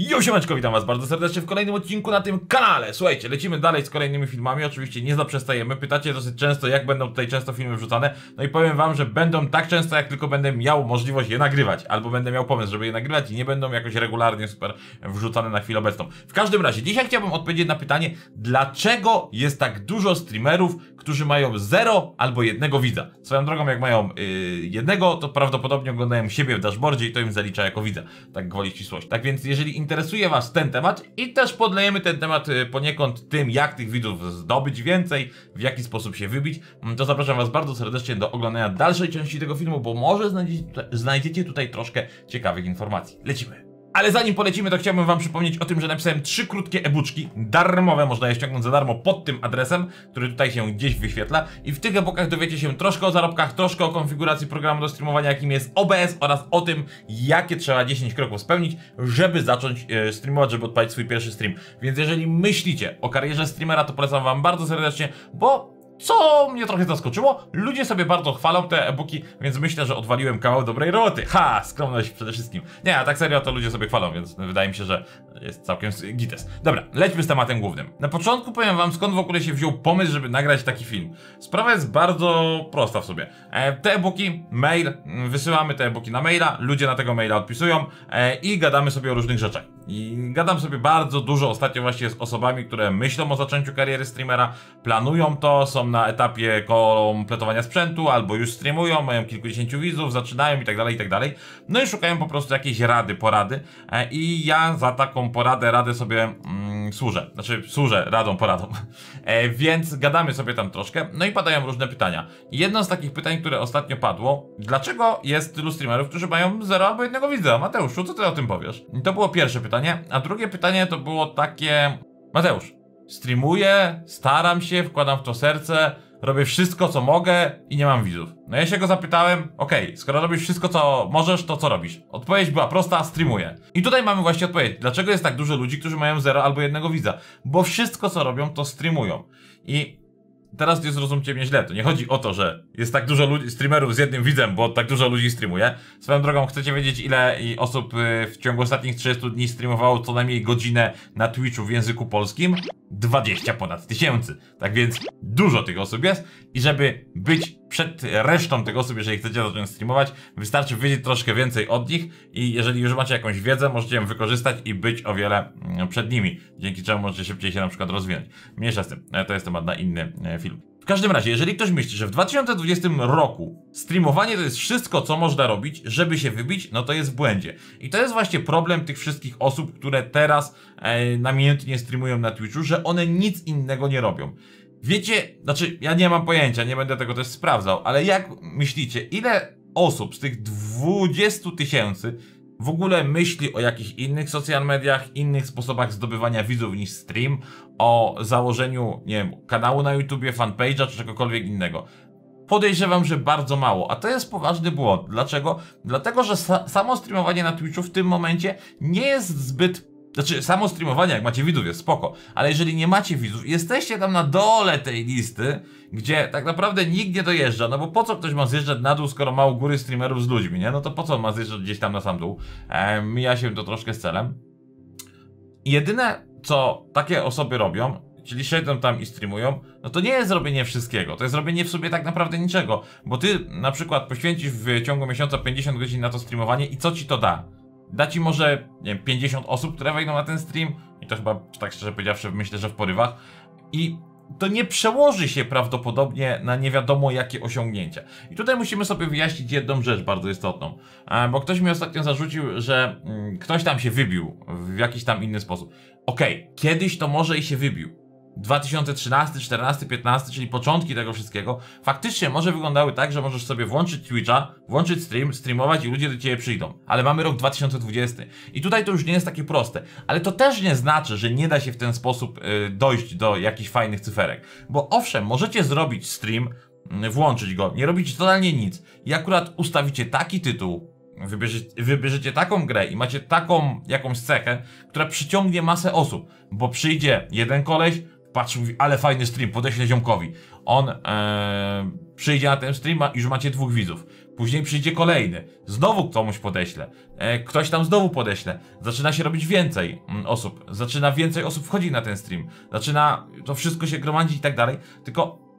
Yo siemeczko, witam was bardzo serdecznie w kolejnym odcinku na tym kanale. Słuchajcie, lecimy dalej z kolejnymi filmami, oczywiście nie zaprzestajemy. Pytacie dosyć często, jak będą tutaj często filmy wrzucane. No i powiem wam, że będą tak często, jak tylko będę miał możliwość je nagrywać. Albo będę miał pomysł, żeby je nagrywać i nie będą jakoś regularnie super wrzucane na chwilę obecną. W każdym razie, dzisiaj chciałbym odpowiedzieć na pytanie, dlaczego jest tak dużo streamerów, którzy mają 0 albo jednego widza. Swoją drogą, jak mają yy, jednego, to prawdopodobnie oglądają siebie w dashboardzie i to im zalicza jako widza. Tak gwoli ścisłość. Tak więc, jeżeli interesuje Was ten temat i też podlejemy ten temat y, poniekąd tym, jak tych widzów zdobyć więcej, w jaki sposób się wybić, mm, to zapraszam Was bardzo serdecznie do oglądania dalszej części tego filmu, bo może znajdziecie tutaj, znajdziecie tutaj troszkę ciekawych informacji. Lecimy! Ale zanim polecimy, to chciałbym wam przypomnieć o tym, że napisałem trzy krótkie e-buczki, darmowe, można je ściągnąć za darmo pod tym adresem, który tutaj się gdzieś wyświetla i w tych e-bookach dowiecie się troszkę o zarobkach, troszkę o konfiguracji programu do streamowania, jakim jest OBS oraz o tym, jakie trzeba 10 kroków spełnić, żeby zacząć e, streamować, żeby odpalić swój pierwszy stream. Więc jeżeli myślicie o karierze streamera, to polecam wam bardzo serdecznie, bo co mnie trochę zaskoczyło, ludzie sobie bardzo chwalą te e-booki, więc myślę, że odwaliłem kawał dobrej roboty. Ha, skromność przede wszystkim. Nie, a tak serio to ludzie sobie chwalą, więc wydaje mi się, że jest całkiem gites. Dobra, lećmy z tematem głównym. Na początku powiem wam, skąd w ogóle się wziął pomysł, żeby nagrać taki film. Sprawa jest bardzo prosta w sobie. E, te e-booki, mail, mm, wysyłamy te e-booki na maila, ludzie na tego maila odpisują e, i gadamy sobie o różnych rzeczach. I gadam sobie bardzo dużo ostatnio właśnie z osobami, które myślą o zaczęciu kariery streamera, planują to, są na etapie kompletowania sprzętu, albo już streamują, mają kilkudziesięciu widzów, zaczynają i tak dalej, i tak dalej. No i szukają po prostu jakiejś rady, porady. E, I ja za taką poradę, radę sobie mm, służę. Znaczy, służę radą, poradą. E, więc gadamy sobie tam troszkę, no i padają różne pytania. Jedno z takich pytań, które ostatnio padło, dlaczego jest tylu streamerów, którzy mają zero albo jednego widza? Mateuszu, co ty o tym powiesz? I to było pierwsze pytanie pytanie. A drugie pytanie to było takie... Mateusz, streamuję, staram się, wkładam w to serce, robię wszystko co mogę i nie mam widzów. No ja się go zapytałem, okej, okay, skoro robisz wszystko co możesz, to co robisz? Odpowiedź była prosta, streamuję. I tutaj mamy właśnie odpowiedź, dlaczego jest tak dużo ludzi, którzy mają 0 albo jednego widza? Bo wszystko co robią, to streamują. I teraz nie zrozumcie mnie źle, to nie chodzi o to, że jest tak dużo ludzi, streamerów z jednym widzem, bo tak dużo ludzi streamuje. Swoją drogą, chcecie wiedzieć ile osób y, w ciągu ostatnich 30 dni streamowało co najmniej godzinę na Twitchu w języku polskim? 20 ponad tysięcy. Tak więc dużo tych osób jest i żeby być przed resztą tych osób, jeżeli chcecie zacząć streamować, wystarczy wiedzieć troszkę więcej od nich i jeżeli już macie jakąś wiedzę, możecie ją wykorzystać i być o wiele mm, przed nimi, dzięki czemu możecie szybciej się na przykład rozwinąć. Mniejsza z tym, e, to jest temat na inny e, film. W każdym razie, jeżeli ktoś myśli, że w 2020 roku streamowanie to jest wszystko, co można robić, żeby się wybić, no to jest w błędzie. I to jest właśnie problem tych wszystkich osób, które teraz e, namiętnie streamują na Twitchu, że one nic innego nie robią. Wiecie, znaczy ja nie mam pojęcia, nie będę tego też sprawdzał, ale jak myślicie, ile osób z tych 20 tysięcy w ogóle myśli o jakichś innych social mediach, innych sposobach zdobywania widzów niż stream, o założeniu, nie wiem, kanału na YouTubie, fanpage'a czy czegokolwiek innego. Podejrzewam, że bardzo mało, a to jest poważny błąd. Dlaczego? Dlatego, że sa samo streamowanie na Twitchu w tym momencie nie jest zbyt znaczy, samo streamowanie, jak macie widzów, jest spoko, ale jeżeli nie macie widzów, jesteście tam na dole tej listy, gdzie tak naprawdę nikt nie dojeżdża, no bo po co ktoś ma zjeżdżać na dół, skoro ma u góry streamerów z ludźmi, nie? No to po co ma zjeżdżać gdzieś tam na sam dół? E, mija się to troszkę z celem. Jedyne, co takie osoby robią, czyli siedzą tam i streamują, no to nie jest robienie wszystkiego, to jest robienie w sobie tak naprawdę niczego, bo ty na przykład poświęcisz w ciągu miesiąca 50 godzin na to streamowanie i co ci to da? da ci może nie wiem, 50 osób, które wejdą na ten stream, i to chyba, tak szczerze powiedziawszy, myślę, że w porywach, i to nie przełoży się prawdopodobnie na nie wiadomo jakie osiągnięcia. I tutaj musimy sobie wyjaśnić jedną rzecz bardzo istotną, e, bo ktoś mi ostatnio zarzucił, że mm, ktoś tam się wybił w jakiś tam inny sposób. Okej, okay, kiedyś to może i się wybił, 2013, 14, 15, czyli początki tego wszystkiego, faktycznie może wyglądały tak, że możesz sobie włączyć Twitcha, włączyć stream, streamować i ludzie do ciebie przyjdą. Ale mamy rok 2020 i tutaj to już nie jest takie proste. Ale to też nie znaczy, że nie da się w ten sposób yy, dojść do jakichś fajnych cyferek. Bo owszem, możecie zrobić stream, yy, włączyć go, nie robić totalnie nic i akurat ustawicie taki tytuł, Wybierzecie, wybierzecie, taką grę i macie taką jakąś cechę, która przyciągnie masę osób, bo przyjdzie jeden koleś, patrzy, mówi, ale fajny stream, podeślę ziomkowi. On ee, przyjdzie na ten stream i już macie dwóch widzów. Później przyjdzie kolejny, znowu komuś podeślę, e, ktoś tam znowu podeślę. Zaczyna się robić więcej mm, osób, zaczyna więcej osób wchodzić na ten stream, zaczyna to wszystko się gromadzić i tak dalej, tylko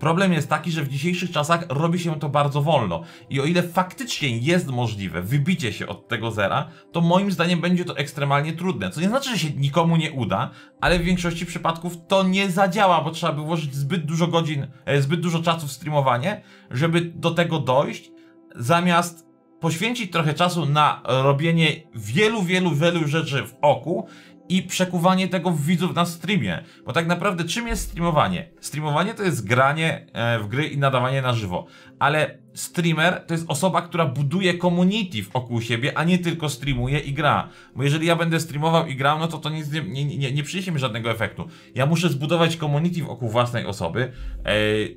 Problem jest taki, że w dzisiejszych czasach robi się to bardzo wolno. I o ile faktycznie jest możliwe wybicie się od tego zera, to moim zdaniem będzie to ekstremalnie trudne. Co nie znaczy, że się nikomu nie uda, ale w większości przypadków to nie zadziała, bo trzeba by włożyć zbyt dużo godzin, e, zbyt dużo czasu w streamowanie, żeby do tego dojść, zamiast poświęcić trochę czasu na robienie wielu, wielu, wielu rzeczy w oku i przekuwanie tego w widzów na streamie. Bo tak naprawdę czym jest streamowanie? Streamowanie to jest granie e, w gry i nadawanie na żywo. Ale streamer to jest osoba, która buduje community wokół siebie, a nie tylko streamuje i gra. Bo jeżeli ja będę streamował i grał, no to to nic nie, nie, nie, nie przyniesie mi żadnego efektu. Ja muszę zbudować community wokół własnej osoby.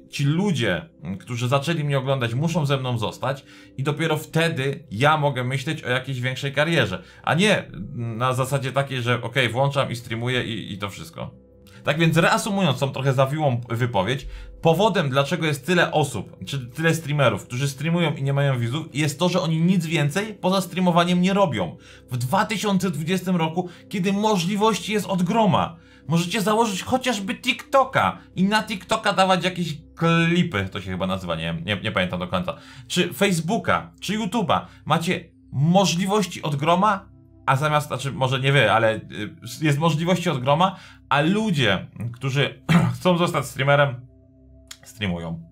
E, ci ludzie, którzy zaczęli mnie oglądać, muszą ze mną zostać i dopiero wtedy ja mogę myśleć o jakiejś większej karierze, a nie na zasadzie takiej, że ok, włączam i streamuję i, i to wszystko. Tak więc reasumując tą trochę zawiłą wypowiedź, powodem dlaczego jest tyle osób, czy tyle streamerów, którzy streamują i nie mają widzów, jest to, że oni nic więcej poza streamowaniem nie robią. W 2020 roku, kiedy możliwości jest od groma, możecie założyć chociażby TikToka i na TikToka dawać jakieś klipy, to się chyba nazywa, nie, nie, nie pamiętam do końca, czy Facebooka, czy YouTube'a. Macie możliwości od groma, a zamiast, znaczy może nie wy, ale y, jest możliwości od groma, a ludzie, którzy chcą zostać streamerem, streamują.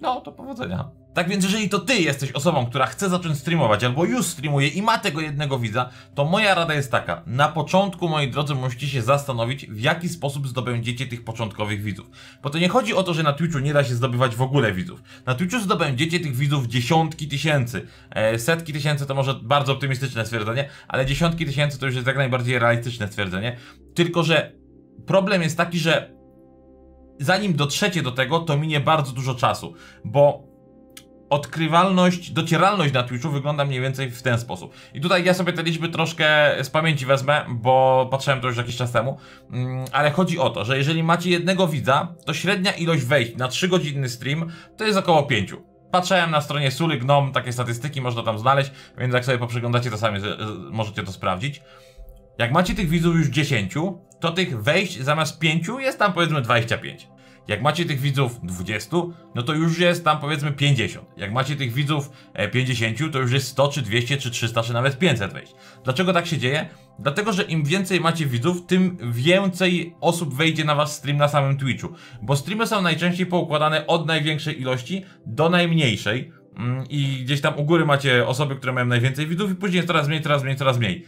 No, to powodzenia. Tak więc jeżeli to ty jesteś osobą, która chce zacząć streamować albo już streamuje i ma tego jednego widza, to moja rada jest taka. Na początku, moi drodzy, musicie się zastanowić, w jaki sposób zdobędziecie tych początkowych widzów. Bo to nie chodzi o to, że na Twitchu nie da się zdobywać w ogóle widzów. Na Twitchu zdobędziecie tych widzów dziesiątki tysięcy. E, setki tysięcy to może bardzo optymistyczne stwierdzenie, ale dziesiątki tysięcy to już jest jak najbardziej realistyczne stwierdzenie. Tylko, że problem jest taki, że zanim dotrzecie do tego, to minie bardzo dużo czasu, bo odkrywalność, docieralność na Twitchu wygląda mniej więcej w ten sposób. I tutaj ja sobie te liczby troszkę z pamięci wezmę, bo patrzyłem to już jakiś czas temu, mm, ale chodzi o to, że jeżeli macie jednego widza, to średnia ilość wejść na 3-godzinny stream to jest około 5. Patrzyłem na stronie Suly Gnome, takie statystyki można tam znaleźć, więc jak sobie poprzeglądacie, to sami możecie to sprawdzić. Jak macie tych widzów już 10, to tych wejść zamiast 5 jest tam powiedzmy 25. Jak macie tych widzów 20, no to już jest tam powiedzmy 50. Jak macie tych widzów 50, e, to już jest 100, czy 200, czy 300, czy nawet 500 wejść. Dlaczego tak się dzieje? Dlatego, że im więcej macie widzów, tym więcej osób wejdzie na wasz stream na samym Twitchu. Bo streamy są najczęściej poukładane od największej ilości do najmniejszej. Mm, I gdzieś tam u góry macie osoby, które mają najwięcej widzów, i później jest coraz mniej, coraz mniej, coraz mniej.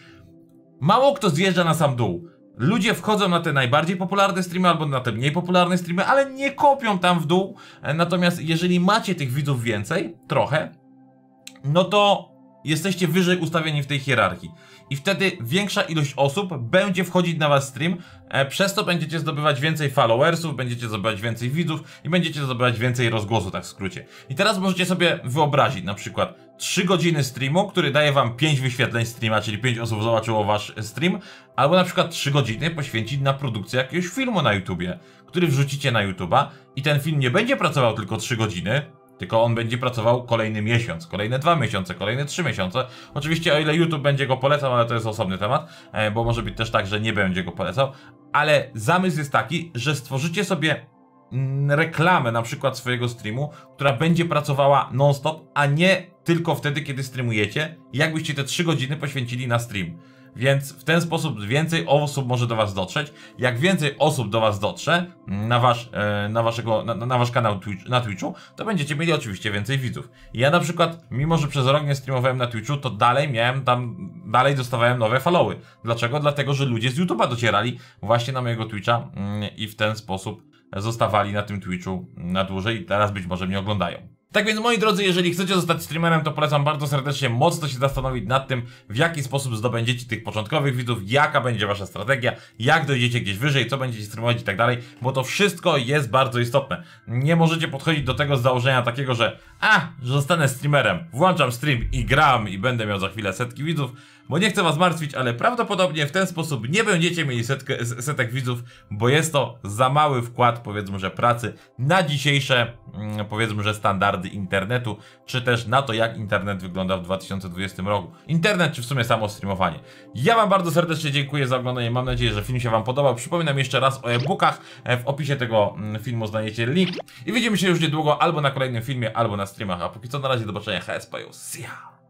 Mało kto zjeżdża na sam dół. Ludzie wchodzą na te najbardziej popularne streamy albo na te mniej popularne streamy, ale nie kopią tam w dół. E, natomiast jeżeli macie tych widzów więcej, trochę, no to Jesteście wyżej ustawieni w tej hierarchii. I wtedy większa ilość osób będzie wchodzić na wasz stream, e, przez to będziecie zdobywać więcej followersów, będziecie zdobywać więcej widzów i będziecie zdobywać więcej rozgłosu, tak w skrócie. I teraz możecie sobie wyobrazić na przykład 3 godziny streamu, który daje wam 5 wyświetleń streama, czyli 5 osób zobaczyło wasz stream, albo na przykład 3 godziny poświęcić na produkcję jakiegoś filmu na YouTubie, który wrzucicie na YouTube'a i ten film nie będzie pracował tylko 3 godziny, tylko on będzie pracował kolejny miesiąc, kolejne dwa miesiące, kolejne trzy miesiące. Oczywiście o ile YouTube będzie go polecał, ale to jest osobny temat, e, bo może być też tak, że nie będzie go polecał. Ale zamysł jest taki, że stworzycie sobie mm, reklamę na przykład swojego streamu, która będzie pracowała non-stop, a nie tylko wtedy, kiedy streamujecie, jakbyście te trzy godziny poświęcili na stream. Więc w ten sposób więcej osób może do Was dotrzeć. Jak więcej osób do Was dotrze na Wasz, e, na waszego, na, na wasz kanał Twitch, na Twitchu, to będziecie mieli oczywiście więcej widzów. Ja na przykład, mimo że przez rok nie streamowałem na Twitchu, to dalej miałem tam, dalej dostawałem nowe followy. Dlaczego? Dlatego, że ludzie z YouTube'a docierali właśnie na mojego Twitcha mm, i w ten sposób zostawali na tym Twitchu na dłużej i teraz być może mnie oglądają. Tak więc moi drodzy, jeżeli chcecie zostać streamerem, to polecam bardzo serdecznie mocno się zastanowić nad tym, w jaki sposób zdobędziecie tych początkowych widzów, jaka będzie wasza strategia, jak dojdziecie gdzieś wyżej, co będziecie streamować i tak dalej, bo to wszystko jest bardzo istotne. Nie możecie podchodzić do tego z założenia takiego, że a, że zostanę streamerem, włączam stream i gram i będę miał za chwilę setki widzów, bo nie chcę was martwić, ale prawdopodobnie w ten sposób nie będziecie mieli setkę, setek widzów, bo jest to za mały wkład, powiedzmy, że pracy na dzisiejsze, mm, powiedzmy, że standardy internetu, czy też na to, jak internet wygląda w 2020 roku. Internet, czy w sumie samo streamowanie. Ja wam bardzo serdecznie dziękuję za oglądanie, mam nadzieję, że film się wam podobał. Przypominam jeszcze raz o e-bookach, e, w opisie tego mm, filmu znajdziecie link i widzimy się już niedługo albo na kolejnym filmie, albo na streamach, a póki co na razie do zobaczenia, HSP, see ya!